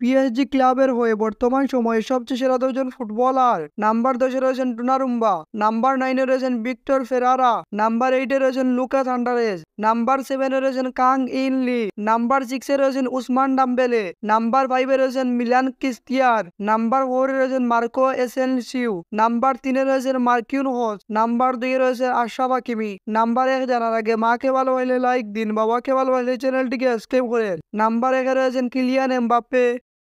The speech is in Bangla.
পিএসজি ক্লাবের হয়ে বর্তমান সময়ে সবচেয়ে সেরা দুজন ফুটবলার নাম্বার দশে রয়েছেন টুনারুম্বা নাম্বার নাইনে রয়েছেন ভিক্টর ফেরারা নাম্বার এইটে রয়েছেন লুকাস আন্ডারেজ নাম্বার সেভেনে রয়েছেন কাং ইনলি নাম্বার সিক্সে রয়েছেন উসমান ডাম্বেলে নাম্বার ফাইভে রয়েছেন মিলান কিস্তিয়ার নাম্বার ফোরে রয়েছেন মার্কো এসেন সিউ নাম্বার তিনে রয়েছেন মার্কিউন হোস নাম্বার দুই রয়েছে আশা কিমি নাম্বার এক জানার আগে মাকে ভালো হইলে লাইক দিন বাবাকে ভালো হইলে চ্যানেলটিকে সাবস্ক্রাইব করেন নাম্বার একে রয়েছেন কিলিয়ান এম বাপ্পে